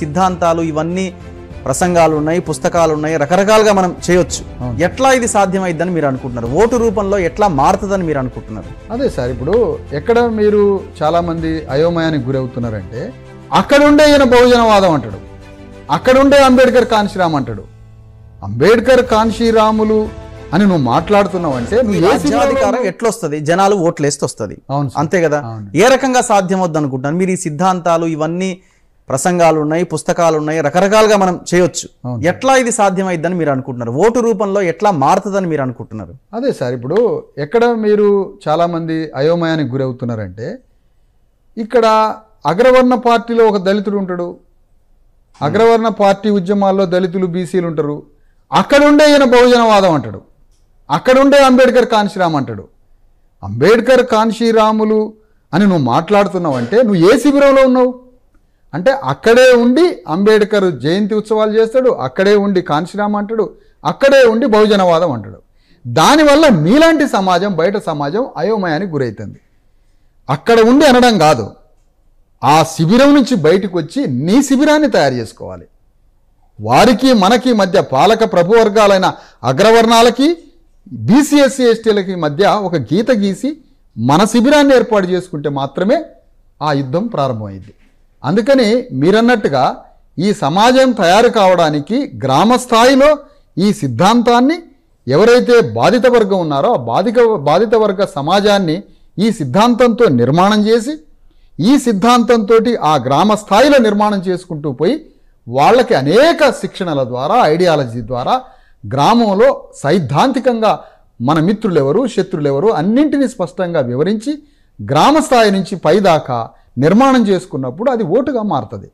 సిద్ధాంతాలు ఇవన్నీ ప్రసంగాలు ఉన్నాయి పుస్తకాలు ఉన్నాయి రకరకాలుగా మనం చేయొచ్చు ఎట్లా ఇది సాధ్యమైద్దని మీరు అనుకుంటున్నారు ఓటు రూపంలో ఎట్లా మారుతుందని మీరు అనుకుంటున్నారు అదే సార్ ఇప్పుడు ఎక్కడ మీరు చాలా మంది అయోమయానికి గురవుతున్నారంటే అక్కడుండే ఈయన బహుజనవాదం అంటాడు అక్కడుండే అంబేద్కర్ కాన్షిరామ్ అంటాడు అంబేద్కర్ కాన్షిరాములు అని నువ్వు మాట్లాడుతున్నావు అంటే అధికారం ఎట్లొస్తుంది జనాలు ఓట్లు అవును అంతే కదా ఏ రకంగా సాధ్యం అవుద్ది అనుకుంటున్నాను మీరు ఈ సిద్ధాంతాలు ఇవన్నీ ప్రసంగాలు ఉన్నాయి పుస్తకాలు ఉన్నాయి రకరకాలుగా మనం చేయొచ్చు ఎట్లా ఇది సాధ్యమైద్దని మీరు అనుకుంటున్నారు ఓటు రూపంలో ఎట్లా మారుతుందని మీరు అనుకుంటున్నారు అదే సార్ ఇప్పుడు ఎక్కడ మీరు చాలామంది అయోమయానికి గురవుతున్నారంటే ఇక్కడ అగ్రవర్ణ పార్టీలో ఒక దళితుడు ఉంటాడు అగ్రవర్ణ పార్టీ ఉద్యమాల్లో దళితులు బీసీలు ఉంటారు అక్కడుండే ఈయన బహుజనవాదం అంటాడు అక్కడుండే అంబేద్కర్ కాన్శీరామ్ అంటాడు అంబేద్కర్ కాన్శీరాములు అని నువ్వు మాట్లాడుతున్నావు అంటే నువ్వు ఏ శిబిరంలో ఉన్నావు అంటే అక్కడే ఉండి అంబేద్కర్ జయంతి ఉత్సవాలు చేస్తాడు అక్కడే ఉండి కాన్సిరామ్ అంటాడు అక్కడే ఉండి బహుజనవాదం అంటాడు దానివల్ల మీలాంటి సమాజం బయట సమాజం అయోమయానికి గురవుతుంది అక్కడ ఉండి అనడం కాదు ఆ శిబిరం నుంచి బయటకు వచ్చి నీ శిబిరాన్ని తయారు చేసుకోవాలి వారికి మనకి మధ్య పాలక ప్రభువర్గాలైన అగ్రవర్ణాలకి బీసీఎస్సీ ఎస్టీలకి మధ్య ఒక గీత గీసి మన శిబిరాన్ని ఏర్పాటు చేసుకుంటే మాత్రమే ఆ యుద్ధం ప్రారంభమైంది అందుకని మీరన్నట్టుగా ఈ సమాజం తయారు కావడానికి గ్రామ స్థాయిలో ఈ సిద్ధాంతాన్ని ఎవరైతే బాధిత వర్గం ఉన్నారో ఆ బాధిక బాధిత వర్గ సమాజాన్ని ఈ సిద్ధాంతంతో నిర్మాణం చేసి ఈ సిద్ధాంతంతో ఆ గ్రామ స్థాయిలో నిర్మాణం చేసుకుంటూ పోయి వాళ్ళకి అనేక శిక్షణల ద్వారా ఐడియాలజీ ద్వారా గ్రామంలో సైద్ధాంతికంగా మన మిత్రులెవరు శత్రులెవరు అన్నింటినీ స్పష్టంగా వివరించి గ్రామ స్థాయి నుంచి పైదాకా నిర్మాణం చేసుకున్నప్పుడు అది ఓటుగా మారుతుంది